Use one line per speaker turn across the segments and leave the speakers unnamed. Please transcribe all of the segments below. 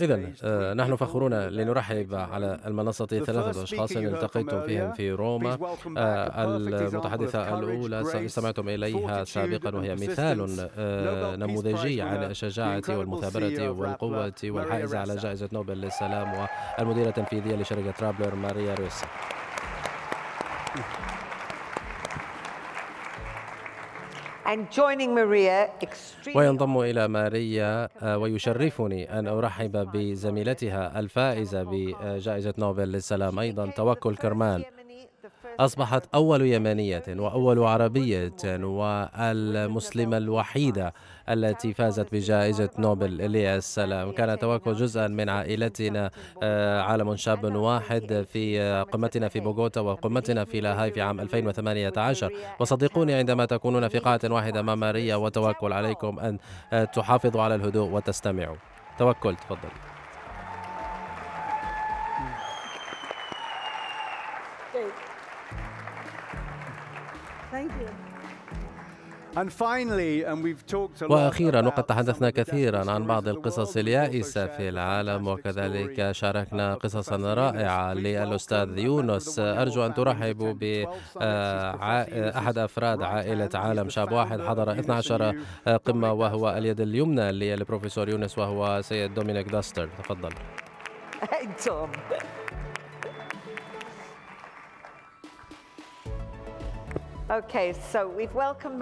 إذا آه، نحن فخورون لنرحب على المنصة ثلاثة أشخاص التقيتم فيهم في روما آه، المتحدثة الأولى استمعتم إليها سابقا وهي مثال آه، نموذجي عن الشجاعة والمثابرة والقوة e والحائزة على جائزة نوبل للسلام والمديرة التنفيذية لشركة رابلر ماريا رويسا وينضم إلى ماريا آه، ويشرفني أن أرحب بزميلتها الفائزة بجائزة نوبل للسلام أيضا توكل كرمان أصبحت أول يمنية وأول عربية والمسلمة الوحيدة التي فازت بجائزة نوبل للسلام كان توكو جزءا من عائلتنا آه، عالم شاب واحد في آه، قمتنا في بوغوتا وقمتنا في لاهاي في عام 2018 وصدقوني عندما تكونون في قاعة واحدة مع ماريا وتوكل عليكم أن آه، تحافظوا على الهدوء وتستمعوا توكل تفضل واخيرا وقد تحدثنا كثيرا عن بعض القصص اليائسه في العالم وكذلك شاركنا قصصا رائعه للاستاذ يونس ارجو ان ترحبوا ب آه، احد افراد عائله عالم شاب واحد حضر 12 قمه وهو اليد اليمنى للبروفيسور يونس وهو سيد دومينيك داستر تفضل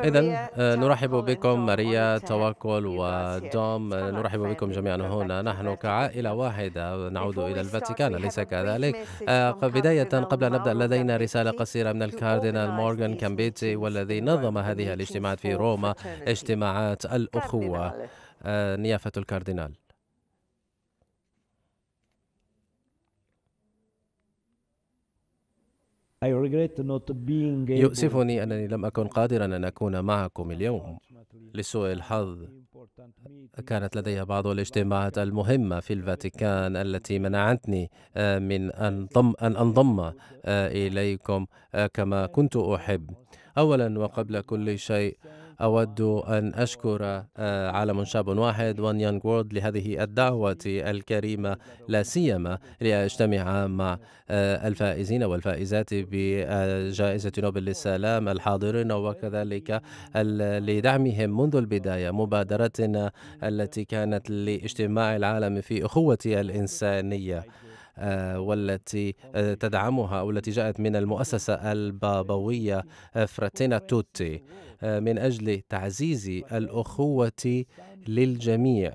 إذا آه، نرحب بكم ماريا توكل ودوم نرحب بكم جميعا هنا نحن كعائلة واحدة نعود إلى الفاتيكان أليس كذلك؟ بداية قبل أن نبدأ لدينا رسالة قصيرة من الكاردينال مورغان كامبيتي والذي نظم هذه الاجتماعات في روما اجتماعات الأخوة آه، نيافة الكاردينال I regret not being able يؤسفني أنني لم أكن قادرا أن أكون معكم اليوم لسوء الحظ كانت لدي بعض الاجتماعات المهمة في الفاتيكان التي منعتني آه، من أن أنضم آه، إليكم آه، كما كنت أحب أولا وقبل كل شيء أود أن أشكر آه، عالم شاب واحد وان يانغ وورد لهذه الدعوة الكريمة لا سيما لأجتمع مع آه، الفائزين والفائزات بجائزة نوبل للسلام الحاضرين وكذلك لدعمهم منذ البداية مبادرتنا التي كانت لاجتماع العالم في أخوة الإنسانية آه، والتي آه، تدعمها أو التي جاءت من المؤسسة البابوية آه، فراتينا توتي من أجل تعزيز الأخوة للجميع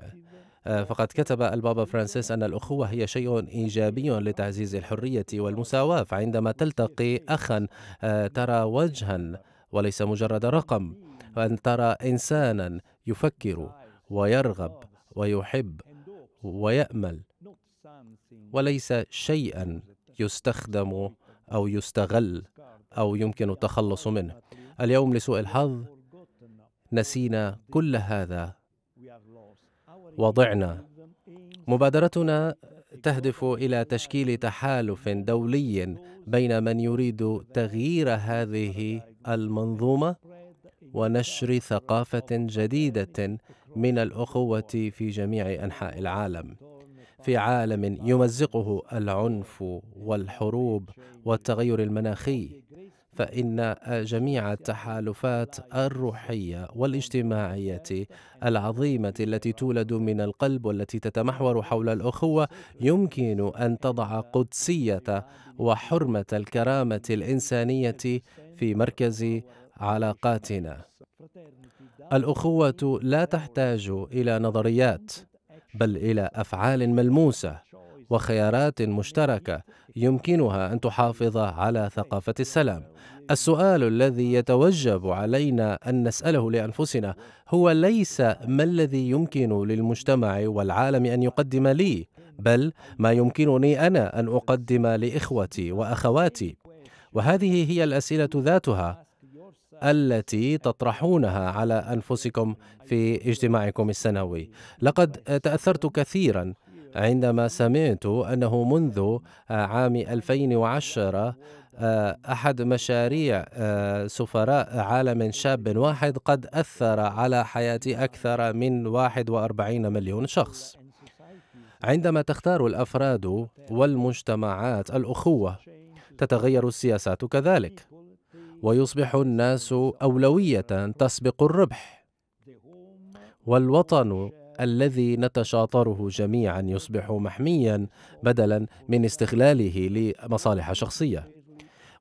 فقد كتب البابا فرانسيس أن الأخوة هي شيء إيجابي لتعزيز الحرية والمساواة فعندما تلتقي أخا ترى وجها وليس مجرد رقم أن ترى إنسانا يفكر ويرغب ويحب ويأمل وليس شيئا يستخدم او يستغل او يمكن التخلص منه اليوم لسوء الحظ نسينا كل هذا وضعنا مبادرتنا تهدف الى تشكيل تحالف دولي بين من يريد تغيير هذه المنظومه ونشر ثقافه جديده من الاخوه في جميع انحاء العالم في عالم يمزقه العنف والحروب والتغير المناخي فإن جميع التحالفات الروحية والاجتماعية العظيمة التي تولد من القلب والتي تتمحور حول الأخوة يمكن أن تضع قدسية وحرمة الكرامة الإنسانية في مركز علاقاتنا. الأخوة لا تحتاج إلى نظريات بل الى افعال ملموسه وخيارات مشتركه يمكنها ان تحافظ على ثقافه السلام السؤال الذي يتوجب علينا ان نساله لانفسنا هو ليس ما الذي يمكن للمجتمع والعالم ان يقدم لي بل ما يمكنني انا ان اقدم لاخوتي واخواتي وهذه هي الاسئله ذاتها التي تطرحونها على انفسكم في اجتماعكم السنوي لقد تاثرت كثيرا عندما سمعت انه منذ عام 2010 آه، احد مشاريع آه، سفراء عالم شاب واحد قد اثر على حياه اكثر من 41 مليون شخص عندما تختار الافراد والمجتمعات الاخوه تتغير السياسات كذلك ويصبح الناس اولويه تسبق الربح والوطن الذي نتشاطره جميعا يصبح محميا بدلا من استغلاله لمصالح شخصيه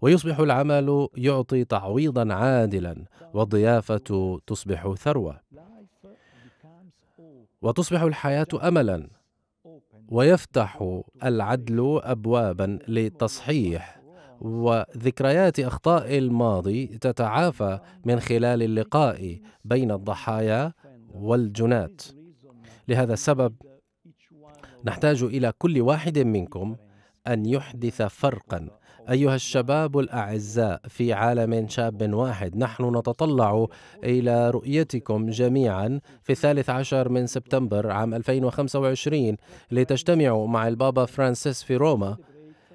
ويصبح العمل يعطي تعويضا عادلا والضيافه تصبح ثروه وتصبح الحياه املا ويفتح العدل ابوابا لتصحيح وذكريات أخطاء الماضي تتعافى من خلال اللقاء بين الضحايا والجنات لهذا السبب نحتاج إلى كل واحد منكم أن يحدث فرقا أيها الشباب الأعزاء في عالم شاب واحد نحن نتطلع إلى رؤيتكم جميعا في الثالث عشر من سبتمبر عام 2025 لتجتمعوا مع البابا فرانسيس في روما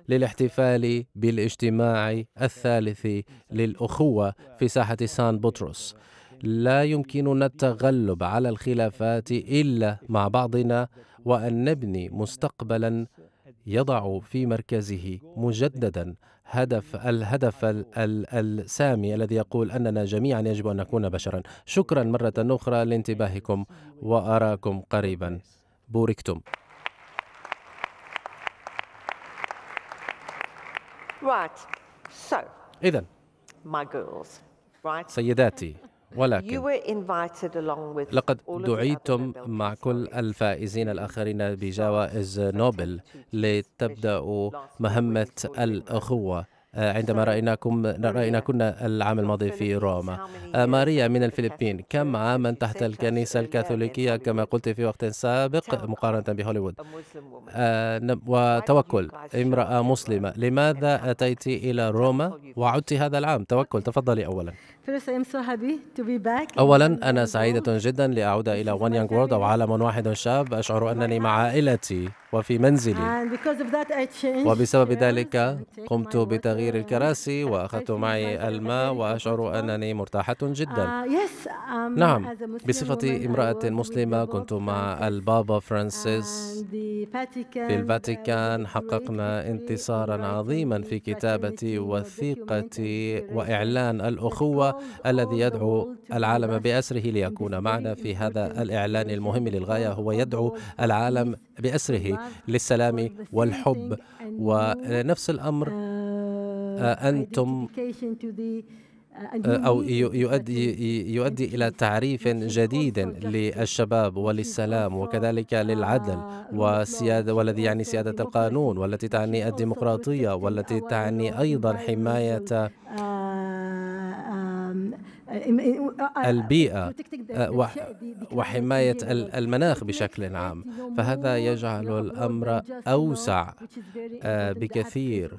للاحتفال بالاجتماع الثالث للأخوة في ساحة سان بطرس لا يمكننا التغلب على الخلافات إلا مع بعضنا وأن نبني مستقبلا يضع في مركزه مجددا هدف الهدف السامي الذي يقول أننا جميعا يجب أن نكون بشرا شكرا مرة أخرى لانتباهكم وأراكم قريبا بوركتم Right. So. إذا. My girls. Right. سيداتي. ولكن لقد دعيتم مع كل الفائزين الآخرين بجوائز نوبل لتبدأوا مهمة الأخوة آه، عندما رأيناكم رأيناكن العام الماضي في روما آه، ماريا من الفلبين كم عاما تحت الكنيسة الكاثوليكية كما قلت في وقت سابق مقارنة بهوليوود آه، وتوكل امرأة مسلمة لماذا أتيت إلى روما وعدت هذا العام توكل تفضلي أولا أولا أنا سعيدة جدا لأعود إلى وان يانغ وورد أو عالم واحد شاب أشعر أنني مع عائلتي وفي منزلي وبسبب ذلك قمت بتغيير تغيير آه، الكراسي وأخذت معي الماء وأشعر أنني مرتاحة جدا آه، نعم بصفتي امرأة مسلمة كنت مع البابا فرانسيس في الفاتيكان حققنا انتصارا عظيما في كتابة وثيقة وإعلان الأخوة الذي يدعو العالم بأسره ليكون معنا في هذا الإعلان المهم للغاية هو يدعو العالم بأسره للسلام والحب ونفس الأمر آه، آه، أنتم آه، أو يؤدي, يؤدي إلى تعريف جديد للشباب وللسلام وكذلك للعدل وسيادة والذي يعني سيادة القانون والتي تعني الديمقراطية والتي تعني أيضا حماية البيئة وحماية المناخ بشكل عام فهذا يجعل الأمر أوسع آه، بكثير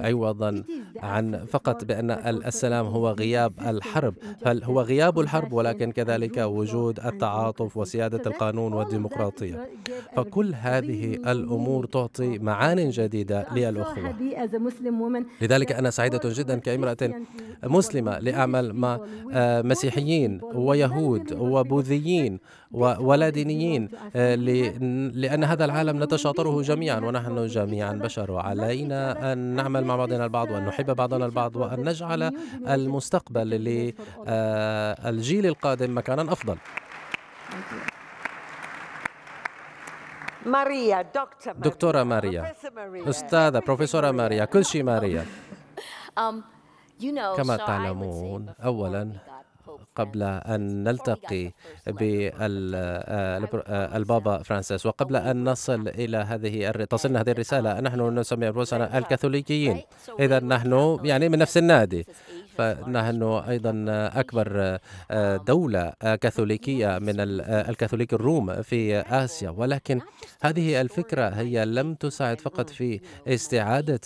عوضا آه، آه، عن فقط بأن السلام هو غياب الحرب بل هو غياب الحرب ولكن كذلك وجود التعاطف وسيادة القانون والديمقراطية فكل هذه الأمور تعطي معان جديدة للأخوة لذلك أنا سعيدة جدا كامرأة مسلمة لأعمل مع آه، مسيحيين ويهود وبوذيين ولا دينيين آه، لأن هذا العالم نتشاطره جميعا ونحن جميعا بشر وعلينا أن نعمل مع بعضنا البعض وأن نحب بعضنا البعض وأن نجعل المستقبل للجيل آه، القادم مكانا أفضل ماريا دكتورة ماريا أستاذة بروفيسورة ماريا كل شيء ماريا كما تعلمون اولا قبل أن نلتقي بالبابا آه، آه، فرانسيس وقبل أن نصل إلى هذه تصلنا هذه الرسالة نحن نسمي أنفسنا الكاثوليكيين إذا نحن يعني من نفس النادي انه أيضا أكبر آه، دولة آه، كاثوليكية من آه، الكاثوليك الروم في آسيا ولكن هذه الفكرة هي لم تساعد فقط في استعادة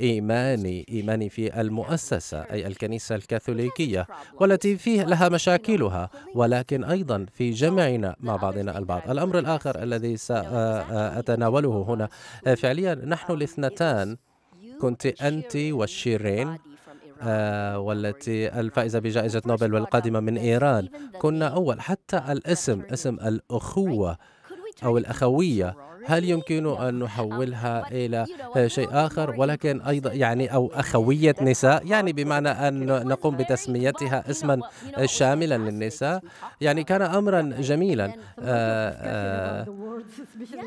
إيماني إيماني في المؤسسة أي الكنيسة الكاثوليكية والتي فيه لها مشاكلها ولكن أيضا في جمعنا مع بعضنا البعض الأمر الآخر الذي سأتناوله هنا فعليا نحن الاثنتان كنت أنت وشيرين آه، والتي الفائزة بجائزة نوبل والقادمة من إيران كنا أول حتى الاسم اسم الأخوة أو الأخوية هل يمكن أن um, نحولها إلى آه، شيء آخر ولكن أيضا يعني أو أخوية نساء يعني بمعنى أن نقوم بتسميتها اسما شاملا للنساء يعني كان أمرا جميلا آه،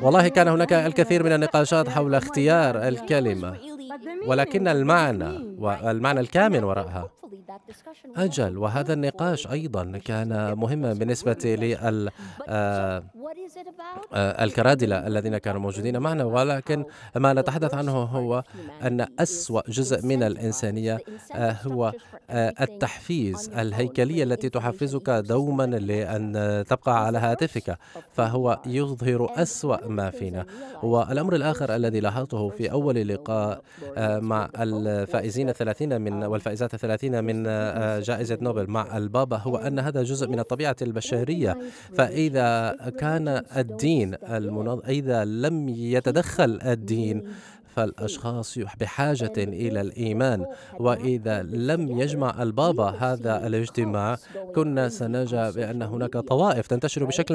والله كان هناك الكثير من النقاشات حول اختيار الكلمة ولكن المعنى والمعنى الكامن وراءها أجل وهذا النقاش أيضا كان مهما بالنسبة للكرادلة آه، آه، الذين كانوا موجودين معنا ولكن ما نتحدث عنه هو أن أسوأ جزء من الإنسانية آه، هو التحفيز الهيكلية التي تحفزك دوما لأن تبقى على هاتفك فهو يظهر أسوأ ما فينا والأمر الآخر الذي لاحظته في أول لقاء مع الفائزين 30 من والفائزات 30 من من آه، آه، جائزة نوبل مع البابا هو أن هذا جزء من الطبيعة البشرية فإذا كان الدين المنظ... إذا لم يتدخل الدين فالأشخاص بحاجة إلى الإيمان وإذا لم يجمع البابا هذا الاجتماع كنا سنجد بأن هناك طوائف تنتشر بشكل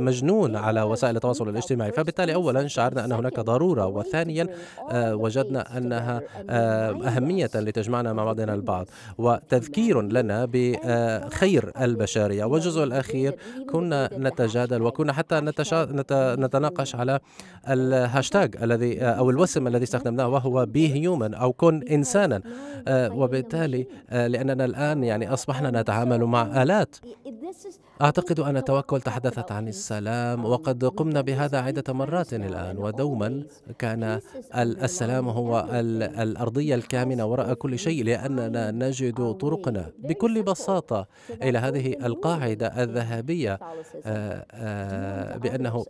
مجنون على وسائل التواصل الاجتماعي فبالتالي أولا شعرنا أن هناك ضرورة وثانيا آه، وجدنا أنها آه، أهمية لتجمعنا مع بعضنا البعض وتذكير لنا بخير آه، البشرية والجزء الأخير كنا نتجادل وكنا حتى نتناقش على الهاشتاج الذي أو الوسم الذي الذي استخدمناه وهو بي هيومن أو كن إنسانا آه، وبالتالي آه، لأننا الآن يعني أصبحنا نتعامل مع آلات أعتقد أن توكل تحدثت عن السلام وقد قمنا بهذا عدة مرات الآن ودوما كان السلام هو الأرضية الكامنة وراء كل شيء لأننا نجد طرقنا بكل بساطة إلى هذه القاعدة الذهبية آه، آه، بأنه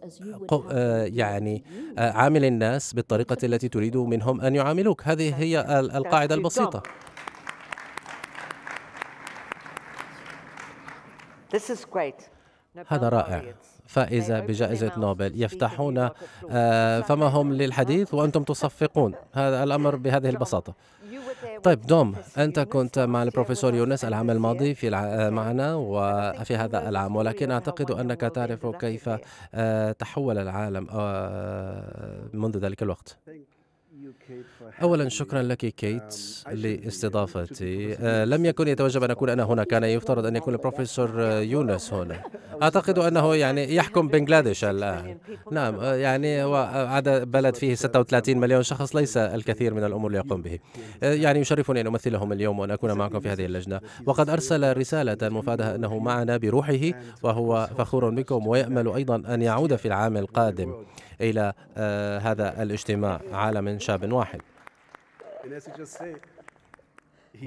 آه، يعني عامل الناس بالطريقة التي تريد منهم أن يعاملوك هذه هي القاعدة البسيطة هذا رائع فائزة بجائزة نوبل يفتحون آه، فمهم للحديث وأنتم تصفقون هذا الأمر بهذه البساطة طيب دوم أنت كنت مع البروفيسور يونس العام الماضي في الع... آه، معنا وفي هذا العام ولكن أعتقد أنك تعرف كيف آه، تحول العالم منذ ذلك الوقت أولا شكرا لك كيت لاستضافتي آه، لم يكن يتوجب أن أكون أنا هنا كان يفترض أن يكون البروفيسور يونس هنا أعتقد أنه يعني يحكم بنغلاديش الآن نعم آه، يعني وعدد عدد بلد فيه 36 مليون شخص ليس الكثير من الأمور ليقوم به آه، يعني يشرفني أن أمثلهم اليوم وأن أكون معكم في هذه اللجنة وقد أرسل رسالة مفادها أنه معنا بروحه وهو فخور بكم ويأمل أيضا أن يعود في العام القادم إلى آه، هذا الاجتماع عالم شاب واحد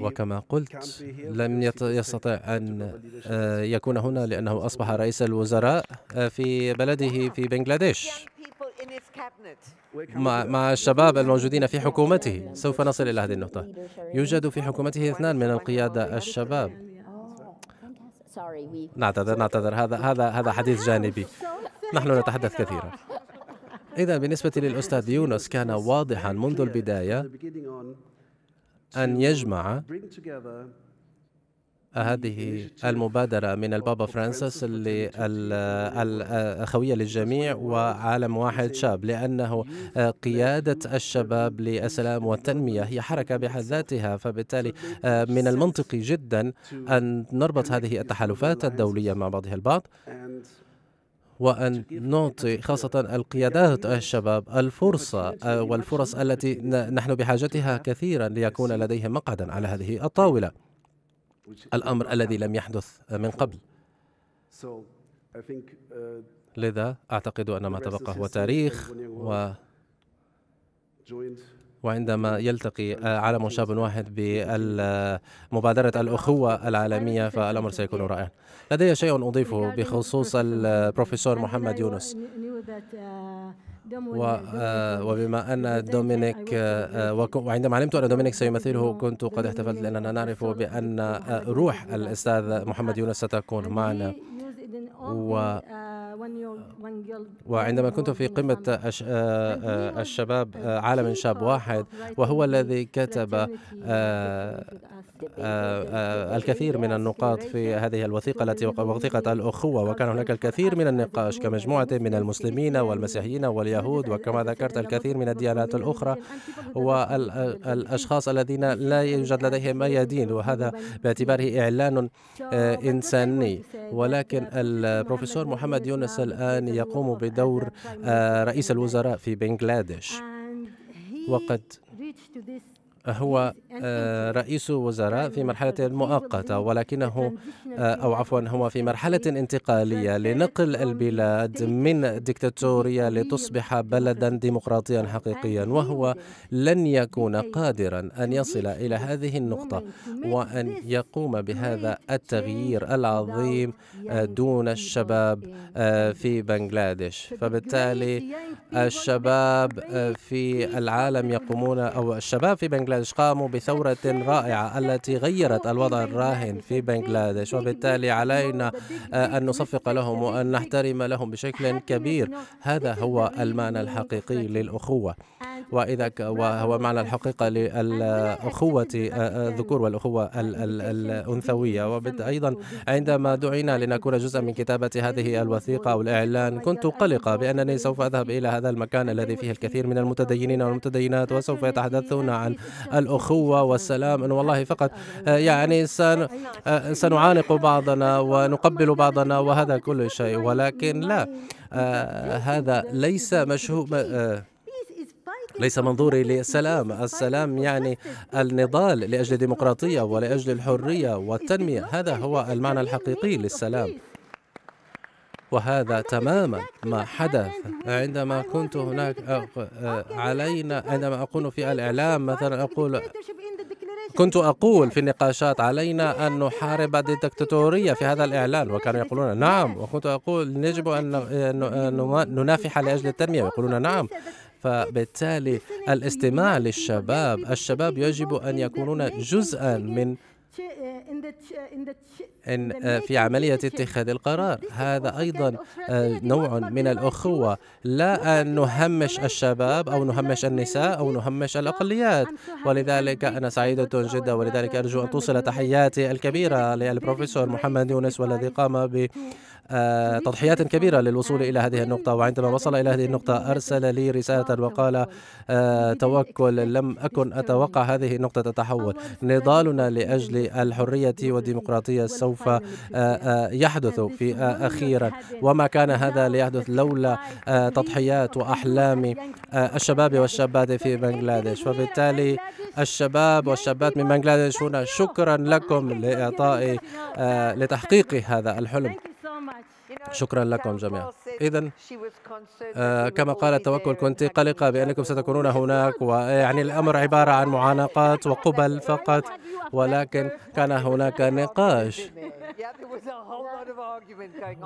وكما قلت لم
يستطع أن آه، يكون هنا لأنه أصبح رئيس الوزراء آه، في بلده في بنغلاديش مع, مع الشباب الموجودين في حكومته سوف نصل إلى هذه النقطة يوجد في حكومته اثنان من القيادة الشباب نعتذر نعتذر هذا هذا هذا حديث جانبي نحن نتحدث كثيرا إذا بالنسبة للأستاذ يونس كان واضحا منذ البداية أن يجمع هذه المبادرة من البابا فرانسيس الأخوية للجميع وعالم واحد شاب لأنه قيادة الشباب للسلام والتنمية هي حركة بحد ذاتها فبالتالي من المنطقي جدا أن نربط هذه التحالفات الدولية مع بعضها البعض وأن نعطي خاصة القيادات يعني الشباب الفرصة آه، والفرص التي نحن بحاجتها كثيرا ليكون لديهم مقعدا على هذه الطاولة الأمر الذي لم يحدث من قبل uh, لذا أعتقد أن ما تبقى هو تاريخ و وعندما يلتقي آه، عالم شاب واحد بمبادرة الأخوة العالمية فالأمر سيكون رائعا لدي شيء أضيفه بخصوص البروفيسور محمد يونس آه، وبما أن دومينيك آه، وعندما علمت أن دومينيك سيمثله كنت قد احتفلت لأننا نعرف بأن روح الأستاذ محمد يونس ستكون معنا و آه. وعندما كنت في قمة آه، آه، الشباب عالم شاب واحد وهو الذي كتب الكثير من النقاط في هذه الوثيقة التي وثيقة الأخوة وكان هناك الكثير من النقاش كمجموعة من المسلمين والمسيحيين واليهود وكما ذكرت الكثير من الديانات الأخرى والأشخاص الذين لا يوجد لديهم أي دين وهذا باعتباره إعلان إنساني ولكن البروفيسور محمد يونس يونس الآن يقوم بدور آه، رئيس الوزراء في بنغلاديش وقد هو آه، رئيس وزراء في مرحلة مؤقتة ولكنه آه، أو عفوا هو في مرحلة انتقالية لنقل البلاد من ديكتاتورية لتصبح بلدا ديمقراطيا حقيقيا وهو لن يكون قادرا أن يصل إلى هذه النقطة وأن يقوم بهذا التغيير العظيم آه، دون الشباب في بنغلاديش فبالتالي الشباب في العالم يقومون أو الشباب في بنغلاديش بنغلاديش قاموا بثورة رائعة التي غيرت الوضع الراهن في بنغلاديش وبالتالي علينا آه، أن نصفق لهم وأن نحترم لهم بشكل كبير هذا هو المعنى الحقيقي للأخوة وإذا وهو معنى الحقيقة للأخوة الذكور والأخوة الأنثوية وأيضا عندما دعينا لنكون جزءا من كتابة هذه الوثيقة أو الإعلان كنت قلقة بأنني سوف أذهب إلى هذا المكان الذي فيه الكثير من المتدينين والمتدينات وسوف يتحدثون عن الأخوة والسلام أن والله فقط يعني سنعانق بعضنا ونقبل بعضنا وهذا كل شيء ولكن لا آه هذا ليس مشهور آه ليس منظوري للسلام السلام يعني النضال لأجل الديمقراطية ولأجل الحرية والتنمية هذا هو المعنى الحقيقي للسلام وهذا تماما ما حدث عندما كنت هناك علينا عندما أكون في الإعلام مثلا أقول كنت أقول في النقاشات علينا أن نحارب الدكتاتورية في هذا الإعلان وكانوا يقولون نعم وكنت أقول يجب أن ننافح لأجل التنمية ويقولون نعم فبالتالي الاستماع للشباب الشباب يجب أن يكونون جزءا من آه، في عملية اتخاذ القرار هذا أيضا آه، نوع من الأخوة لا أن نهمش الشباب أو نهمش النساء أو نهمش الأقليات ولذلك أنا سعيدة جدا ولذلك أرجو أن توصل تحياتي الكبيرة للبروفيسور محمد يونس والذي قام ب آه، تضحيات كبيرة للوصول إلى هذه النقطة وعندما وصل إلى هذه النقطة أرسل لي رسالة وقال توكل لم أكن أتوقع هذه النقطة تتحول نضالنا لأجل الحرية والديمقراطية سوف سوف يحدث في أخيرا وما كان هذا ليحدث لولا تضحيات وأحلام الشباب والشابات في بنغلاديش فبالتالي الشباب والشابات من بنغلاديش هنا شكرا لكم لإعطاء لتحقيق هذا الحلم شكرا لكم جميعا إذا آه كما قال توكل كنت قلقة بأنكم ستكونون هناك ويعني الأمر عبارة عن معانقات وقبل فقط ولكن كان هناك نقاش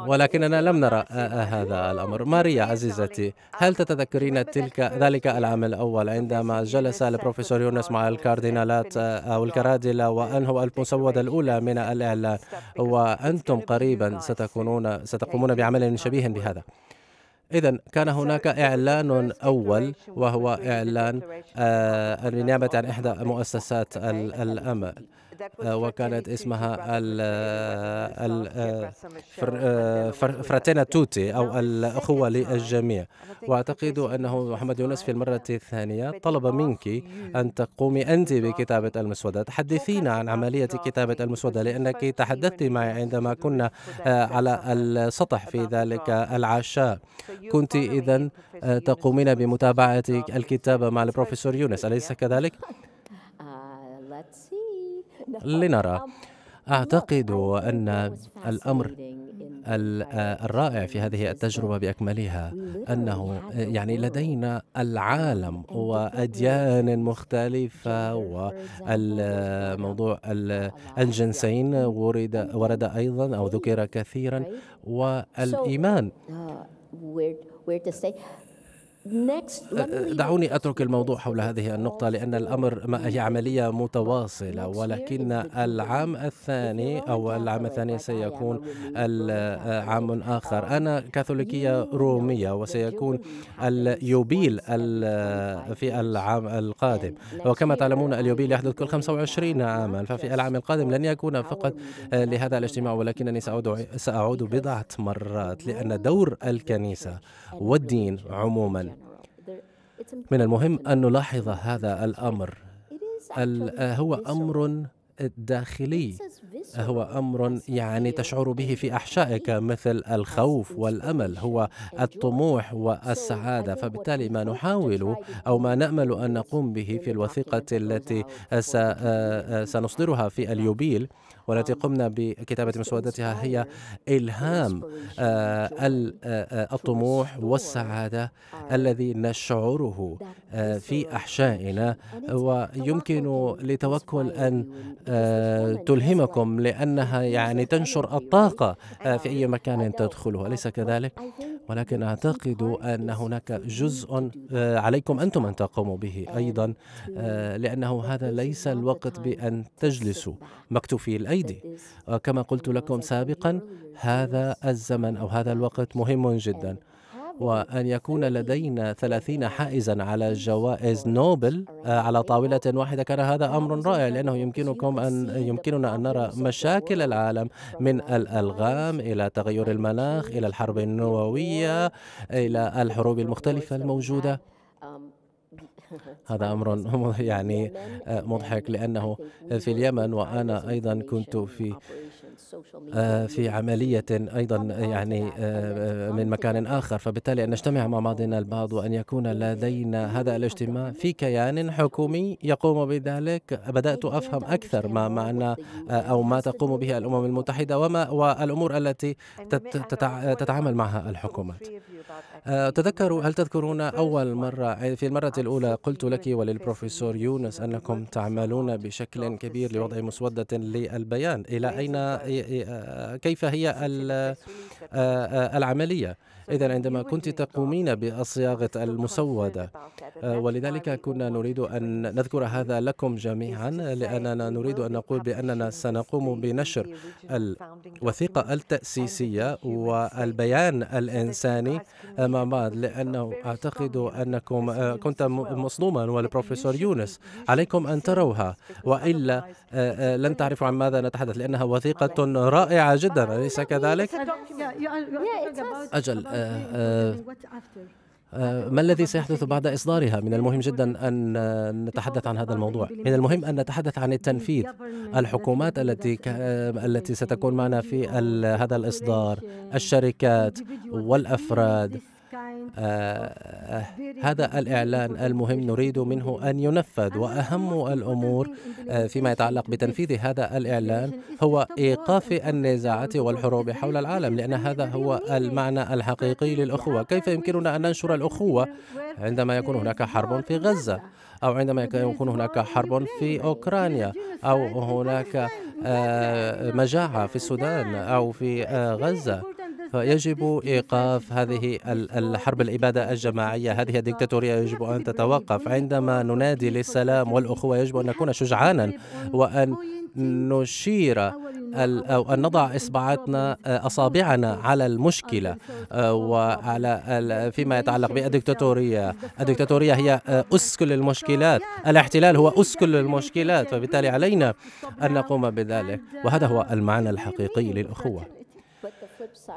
ولكننا لم نرى هذا الأمر ماريا عزيزتي هل um, تتذكرين تلك ذلك العام الأول عندما جلس البروفيسور يونس مع الكاردينالات آه، أو الكرادلة وأنهوا المسودة الأولى من الإعلان وأنتم قريبا ستكونون ستقومون بعمل شبيه بهذا إذا كان هناك إعلان أول وهو إعلان آه، النيابة عن إحدى مؤسسات الأمل آه، وكانت اسمها آه، فراتينا توتي أو الأخوة للجميع وأعتقد أنه محمد يونس في المرة الثانية طلب منك أن تقومي أنت بكتابة المسودة تحدثينا عن عملية كتابة المسودة لأنك تحدثت معي عندما كنا آه، على السطح في ذلك العشاء كنت إذا تقومين بمتابعة الكتابة مع البروفيسور يونس أليس كذلك؟ لنرى أعتقد أن الأمر الرائع في هذه التجربة بأكملها أنه يعني لدينا العالم وأديان مختلفة والموضوع الجنسين ورد ورد أيضا أو ذكر كثيرا والإيمان أه، دعوني أترك الموضوع حول هذه النقطة لأن الأمر هي عملية متواصلة ولكن العام الثاني أو العام الثاني سيكون آه، عام آخر أنا كاثوليكية رومية وسيكون اليوبيل في العام القادم وكما تعلمون اليوبيل يحدث كل 25 عاما ففي العام القادم لن يكون فقط لهذا الاجتماع ولكنني سأعود, سأعود بضعة مرات لأن دور الكنيسة والدين عموما من المهم أن نلاحظ هذا الأمر آه، هو أمر داخلي هو امر يعني تشعر به في احشائك مثل الخوف والامل هو الطموح والسعاده فبالتالي ما نحاول او ما نامل ان نقوم به في الوثيقه التي آه، آه، سنصدرها في اليوبيل والتي قمنا بكتابة مسودتها هي إلهام آه، آه، الطموح والسعادة الذي نشعره آه، في أحشائنا ويمكن لتوكل أن تلهمكم لأنها يعني تنشر الطاقة في أي مكان تدخله أليس كذلك؟ ولكن أعتقد أن هناك جزء آه، عليكم أنتم أن تقوموا به أيضا آه، لأنه هذا ليس الوقت بأن تجلسوا مكتوفي الأيدي آه، كما قلت لكم سابقا هذا الزمن أو هذا الوقت مهم جدا وأن يكون لدينا 30 حائزا على جوائز نوبل آه، على طاولة واحدة كان هذا أمر رائع لأنه يمكنكم أن يمكننا أن نرى مشاكل العالم من الألغام إلى تغير المناخ إلى الحرب النووية إلى الحروب المختلفة الموجودة هذا أمر يعني آه، مضحك لأنه في اليمن وأنا أيضا كنت في آه، في عملية أيضا يعني, آه، يعني آه، من مكان يعني. آخر فبالتالي أن نجتمع مع بعضنا البعض وأن يكون إيه، لدينا إيه، هذا إيه، الاجتماع في كيان حكومي يقوم بذلك بدأت أفهم أكثر ما معنى أو ما تقوم به الأمم المتحدة وما والأمور التي طيب، تتعامل معها الحكومات تذكروا هل تذكرون أول مرة في المرة الأولى قلت لك وللبروفيسور يونس أنكم تعملون بشكل كبير لوضع مسودة للبيان إلى أين آه، كيف هي آه، آه، العملية إذا عندما كنت تقومين بصياغة المسودة آه، ولذلك كنا نريد أن نذكر هذا لكم جميعا لأننا نريد أن نقول بأننا سنقوم بنشر الوثيقة التأسيسية والبيان الإنساني أمام لأنه أعتقد أنكم آه، كنت مصدوما والبروفيسور يونس عليكم أن تروها وإلا آه، لن تعرفوا عن ماذا نتحدث لأنها وثيقة رائعة جدا أليس كذلك؟ أجل آه، آه، ما الذي آه، سيحدث بعد إصدارها؟ من المهم جدا أن نتحدث عن هذا الموضوع من المهم أن نتحدث عن التنفيذ الحكومات التي ك... التي ستكون معنا في ال... هذا الإصدار الشركات والأفراد آه،, آه هذا الإعلان المهم نريد منه أن ينفذ وأهم الأمور آه، فيما يتعلق بتنفيذ هذا الإعلان هو إيقاف النزاعات والحروب حول العالم لأن هذا هو المعنى الحقيقي للأخوة كيف يمكننا أن ننشر الأخوة عندما يكون هناك حرب في غزة أو عندما يكون هناك حرب في أوكرانيا أو هناك آه، مجاعة في السودان أو في غزة فيجب إيقاف هذه الحرب الإبادة الجماعية هذه الدكتاتورية يجب أن تتوقف عندما ننادي للسلام والأخوة يجب أن نكون شجعانا وأن نشير أو أن نضع إصبعاتنا آه، أصابعنا على المشكلة آه، وعلى فيما يتعلق بالدكتاتورية الدكتاتورية هي آه، أس كل المشكلات الاحتلال هو أس كل المشكلات فبالتالي علينا أن نقوم بذلك وهذا هو المعنى الحقيقي للأخوة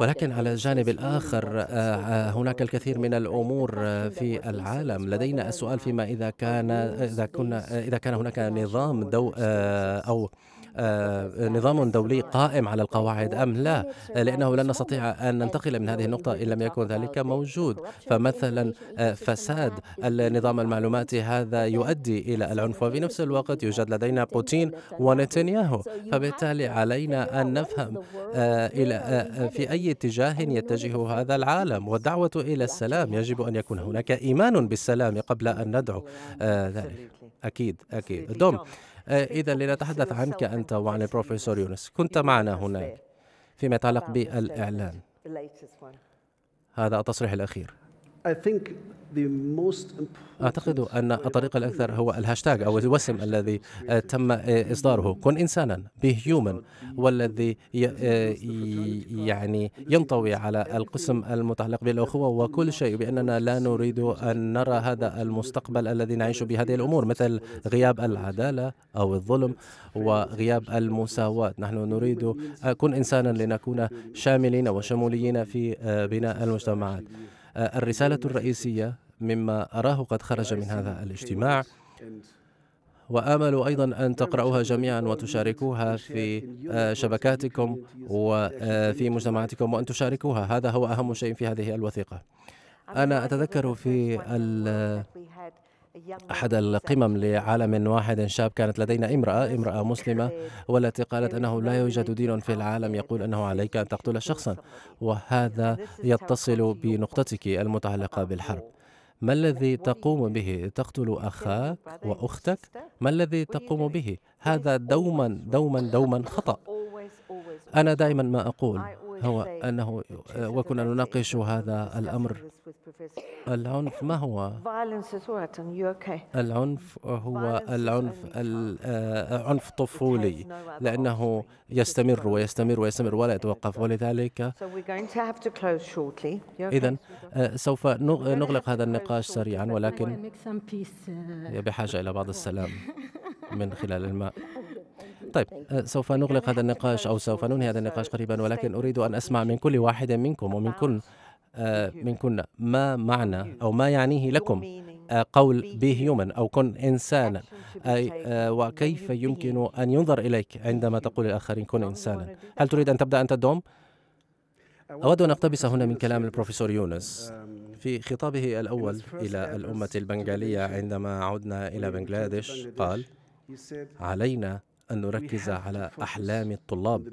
ولكن على الجانب الآخر آه، آه، هناك الكثير من الأمور آه، في العالم لدينا السؤال فيما إذا كان إذا كنا إذا كان هناك نظام دو أو آه، نظام دولي قائم على القواعد أم لا آه، لأنه لن نستطيع أن ننتقل من هذه النقطة إن لم يكن ذلك موجود فمثلا آه، فساد النظام المعلوماتي هذا يؤدي إلى العنف وفي نفس الوقت يوجد لدينا بوتين ونتنياهو فبالتالي علينا أن نفهم إلى في أي اتجاه يتجه هذا العالم والدعوة إلى السلام يجب أن يكون هناك إيمان بالسلام قبل أن ندعو ذلك أكيد أكيد دوم آه، إذا لنتحدث عنك أنت وعن البروفيسور يونس كنت معنا هناك فيما يتعلق بالإعلان هذا التصريح الأخير أعتقد أن الطريق الأكثر هو الهاشتاج أو الوسم الذي آه، تم إصداره كن إنسانا بهيومن والذي آه، يعني ينطوي على القسم المتعلق بالأخوة وكل شيء بأننا لا نريد أن نرى هذا المستقبل الذي نعيش بهذه الأمور مثل غياب العدالة أو الظلم وغياب المساواة نحن نريد كن إنسانا لنكون شاملين وشموليين في آه، بناء المجتمعات آه، الرسالة الرئيسية مما أراه قد خرج من هذا الاجتماع وآمل أيضا أن تقرأوها جميعا وتشاركوها في آه، شبكاتكم وفي آه، مجتمعاتكم وأن تشاركوها هذا هو أهم شيء في هذه الوثيقة أنا أتذكر في أحد القمم لعالم واحد شاب كانت لدينا امرأة امرأة مسلمة والتي قالت أنه لا يوجد دين في العالم يقول أنه عليك أن تقتل شخصا وهذا يتصل بنقطتك المتعلقة بالحرب ما الذي تقوم به؟ تقتل أخاك وأختك؟ ما الذي تقوم به؟ هذا دوما دوما دوما خطأ أنا دائما ما أقول هو أنه آه، وكنا نناقش هذا الأمر العنف ما هو العنف هو العنف آه، عنف طفولي لأنه يستمر ويستمر ويستمر ولا يتوقف ولذلك إذا آه، سوف نغلق هذا النقاش سريعا ولكن بحاجة إلى بعض السلام من خلال الماء طيب آه، سوف نغلق هذا النقاش أو سوف ننهي هذا النقاش قريبا ولكن أريد أن أسمع من كل واحد منكم ومن كل آه، من كنا ما معنى أو ما يعنيه لكم آه، قول بي هيومن أو كن إنسانا أي وكيف يمكن أن ينظر إليك عندما تقول للآخرين كن إنسانا هل تريد أن تبدأ أنت دوم؟ أود أن أقتبس هنا من كلام البروفيسور يونس في خطابه الأول إلى الأمة البنغالية عندما عدنا إلى بنغلاديش قال علينا أن نركز على أحلام الطلاب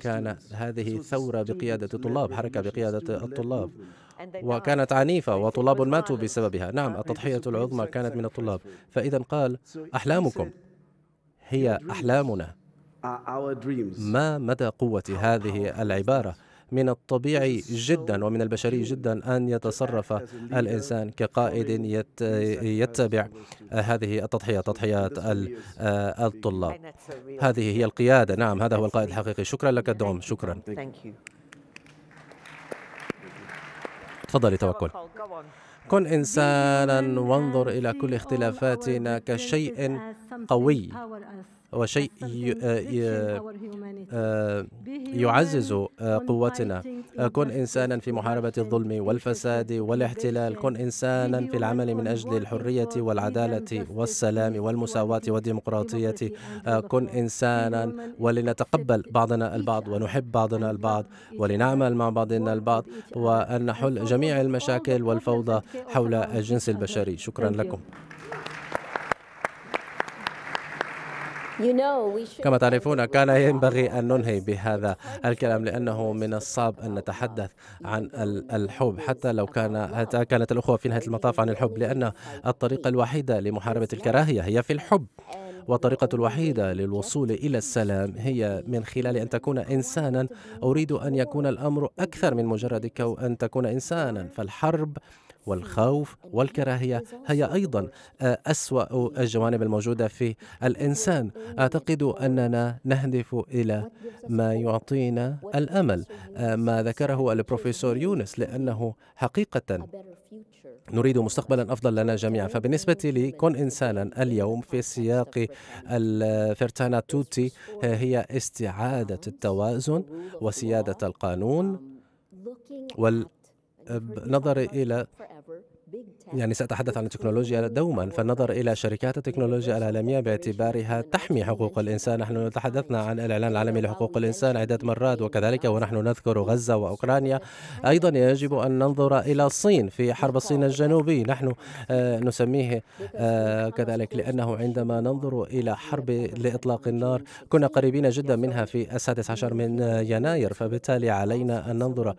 كان هذه ثورة بقيادة الطلاب حركة بقيادة الطلاب وكانت عنيفة وطلاب ماتوا بسببها نعم التضحية العظمى كانت من الطلاب فإذا قال أحلامكم هي أحلامنا ما مدى قوة هذه العبارة من الطبيعي جدا ومن البشري جدا أن يتصرف الإنسان كقائد يتبع هذه التضحية تضحيات آه، الطلاب هذه هي القيادة نعم هذا هو القائد الحقيقي شكرا لك دوم شكرا تفضلي توكل كن إنسانا وانظر إلى كل اختلافاتنا كشيء قوي وشيء آه، آه، يعزز آه، قوتنا كن إنسانا في محاربة الظلم والفساد والاحتلال كن إنسانا في العمل من أجل الحرية والعدالة والسلام والمساواة والديمقراطية كن إنسانا ولنتقبل بعضنا البعض ونحب بعضنا البعض ولنعمل مع بعضنا البعض وأن نحل جميع المشاكل والفوضى حول الجنس البشري شكرا لكم كما تعرفون كان ينبغي أن ننهي بهذا الكلام لأنه من الصعب أن نتحدث عن الحب حتى لو كان كانت الأخوة في نهاية المطاف عن الحب لأن الطريقة الوحيدة لمحاربة الكراهية هي في الحب والطريقة الوحيدة للوصول إلى السلام هي من خلال أن تكون إنسانا أريد أن يكون الأمر أكثر من مجرد أن تكون إنسانا فالحرب والخوف والكراهية هي أيضا أسوأ الجوانب الموجودة في الإنسان أعتقد أننا نهدف إلى ما يعطينا الأمل ما ذكره البروفيسور يونس لأنه حقيقة نريد مستقبلا أفضل لنا جميعا فبالنسبة لي كن إنسانا اليوم في سياق الفرتانا توتي هي استعادة التوازن وسيادة القانون وال نظري إلى يعني سأتحدث عن التكنولوجيا دوما فالنظر إلى شركات التكنولوجيا العالمية باعتبارها تحمي حقوق الإنسان نحن تحدثنا عن الإعلان العالمي لحقوق الإنسان عدة مرات وكذلك ونحن نذكر غزة وأوكرانيا أيضا يجب أن ننظر إلى الصين في حرب الصين الجنوبي نحن آه، نسميه آه، كذلك لأنه عندما ننظر إلى حرب لإطلاق النار كنا قريبين جدا منها في السادس عشر من يناير فبالتالي علينا أن ننظر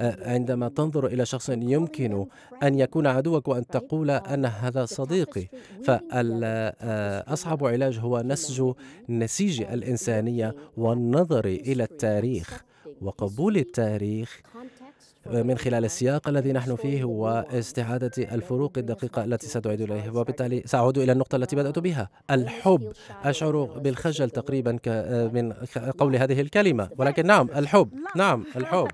آه، عندما تنظر إلى شخص يمكن أن يكون عدوك أن تقول آه، أن هذا صديقي آه، يعني فأصعب علاج هو نسج نسيج الإنسانية والنظر إلى التاريخ وقبول التاريخ آه، من خلال السياق الذي نحن فيه واستعادة الفروق الدقيقة التي ستعود إليه وبالتالي سأعود إلى النقطة التي بدأت بها الحب أشعر بالخجل تقريبا من قول هذه الكلمة ولكن نعم الحب نعم الحب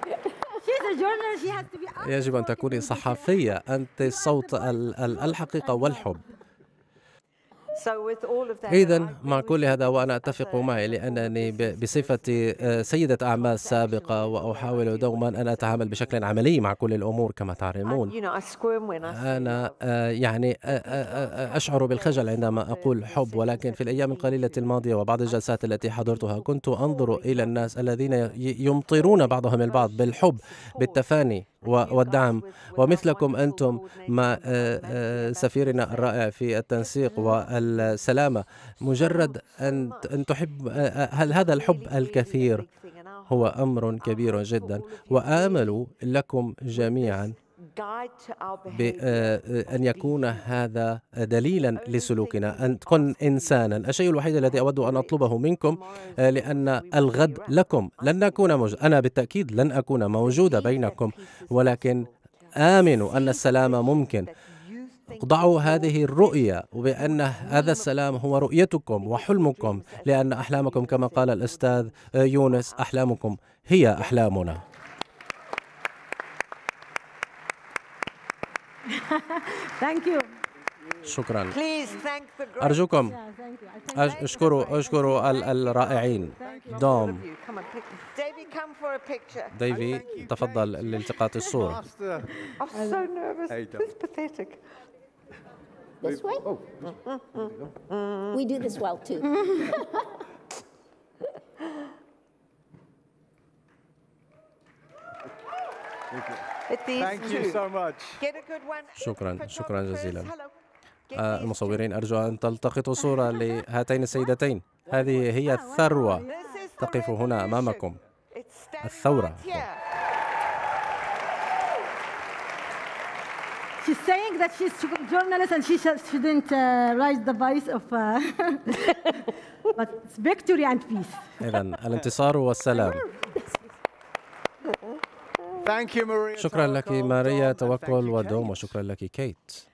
يجب أن تكوني صحفية أنت صوت الحقيقة والحب إذا مع كل هذا وأنا أتفق معي لأنني بصفتي آه، سيدة أعمال سابقة وأحاول دوما أن أتعامل بشكل عملي مع كل الأمور كما تعلمون أنا آه، يعني آه، أشعر بالخجل عندما أقول حب ولكن في الأيام القليلة الماضية وبعض الجلسات التي حضرتها كنت أنظر إلى الناس الذين يمطرون بعضهم البعض بالحب بالتفاني والدعم ومثلكم أنتم مع آه، آه، سفيرنا الرائع في التنسيق والسلامة مجرد أن تحب آه، هل هذا الحب الكثير هو أمر كبير جدا وآمل لكم جميعا بأن آه، آه، يكون هذا دليلا لسلوكنا أن تكون إنسانا الشيء الوحيد الذي أود أن أطلبه منكم آه، لأن الغد لكم لن نكون موجود أنا بالتأكيد لن أكون موجودة بينكم ولكن آمنوا أن السلام ممكن ضعوا هذه الرؤية وبأن هذا السلام هو رؤيتكم وحلمكم لأن أحلامكم كما قال الأستاذ يونس uh-huh. أحلامكم هي أحلامنا شكرا أرجوكم اشكروا اشكروا الرائعين دوم ديفي تفضل لالتقاط الصورة this way. Oh, we do this well too. Thank you. شكرا شكرا جزيلا آه، المصورين أرجو أن تلتقطوا صورة لهاتين السيدتين هذه هي الثروة تقف هنا أمامكم الثورة she's saying that she's a journalist and she shouldn't uh, raise the voice of uh, but it's victory and peace. إذا الانتصار والسلام. شكرا لك ماريا توكل ودوم وشكرا لك كيت